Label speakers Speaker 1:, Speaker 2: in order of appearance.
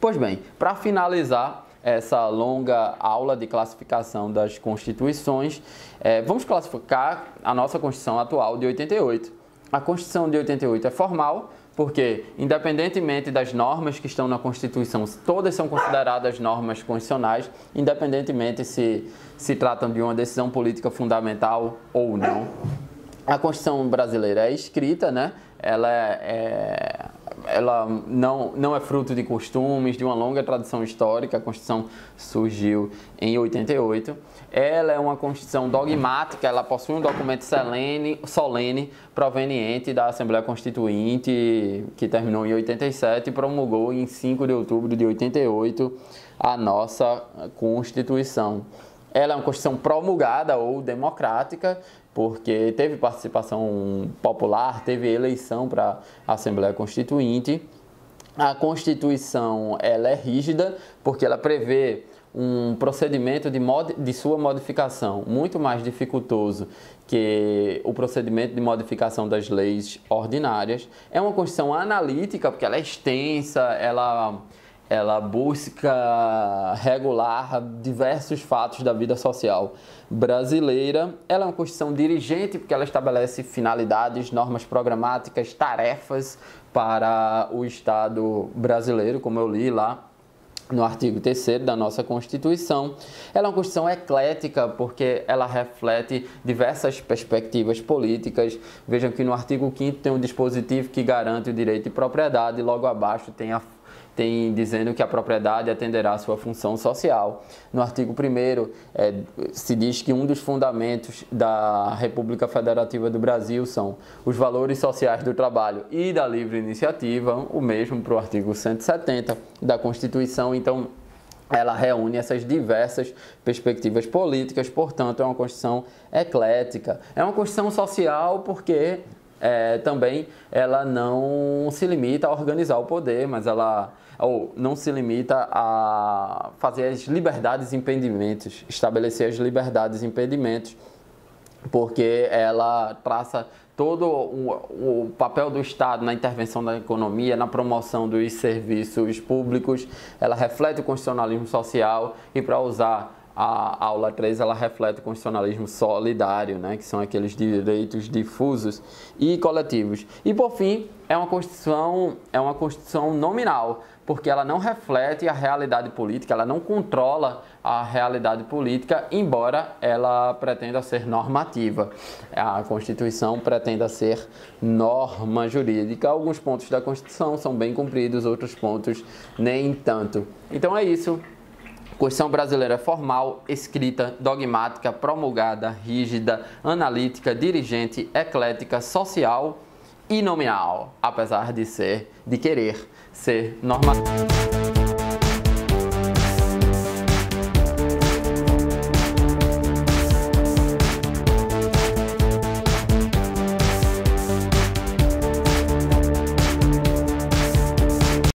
Speaker 1: Pois bem, para finalizar essa longa aula de classificação das constituições, é, vamos classificar a nossa Constituição atual de 88. A Constituição de 88 é formal, porque, independentemente das normas que estão na Constituição, todas são consideradas normas constitucionais, independentemente se se tratam de uma decisão política fundamental ou não. A Constituição brasileira é escrita, né? Ela é, é ela não, não é fruto de costumes, de uma longa tradição histórica. A Constituição surgiu em 88. Ela é uma Constituição dogmática, ela possui um documento solene, solene proveniente da Assembleia Constituinte, que terminou em 87 e promulgou em 5 de outubro de 88 a nossa Constituição ela é uma Constituição promulgada ou democrática, porque teve participação popular, teve eleição para a Assembleia Constituinte. A Constituição ela é rígida, porque ela prevê um procedimento de, mod de sua modificação muito mais dificultoso que o procedimento de modificação das leis ordinárias. É uma Constituição analítica, porque ela é extensa, ela ela busca regular diversos fatos da vida social brasileira. Ela é uma Constituição dirigente, porque ela estabelece finalidades, normas programáticas, tarefas para o Estado brasileiro, como eu li lá no artigo 3 da nossa Constituição. Ela é uma Constituição eclética, porque ela reflete diversas perspectivas políticas. Vejam que no artigo 5 tem um dispositivo que garante o direito de propriedade, logo abaixo tem a tem dizendo que a propriedade atenderá à sua função social. No artigo 1 é, se diz que um dos fundamentos da República Federativa do Brasil são os valores sociais do trabalho e da livre iniciativa, o mesmo para o artigo 170 da Constituição. Então, ela reúne essas diversas perspectivas políticas, portanto, é uma Constituição eclética. É uma Constituição social porque é, também ela não se limita a organizar o poder, mas ela ou não se limita a fazer as liberdades e impedimentos, estabelecer as liberdades e impedimentos, porque ela traça todo o, o, papel do Estado na intervenção da economia, na promoção dos serviços públicos, ela reflete o constitucionalismo social e para usar a aula 3 ela reflete o constitucionalismo solidário, né, que são aqueles direitos difusos e coletivos. E por fim, é uma constituição, é uma constituição nominal, porque ela não reflete a realidade política, ela não controla a realidade política, embora ela pretenda ser normativa. A Constituição pretenda ser norma jurídica. Alguns pontos da Constituição são bem cumpridos, outros pontos nem tanto. Então é isso. Constituição brasileira é formal, escrita, dogmática, promulgada, rígida, analítica, dirigente, eclética, social e nominal, apesar de ser, de querer ser normativa.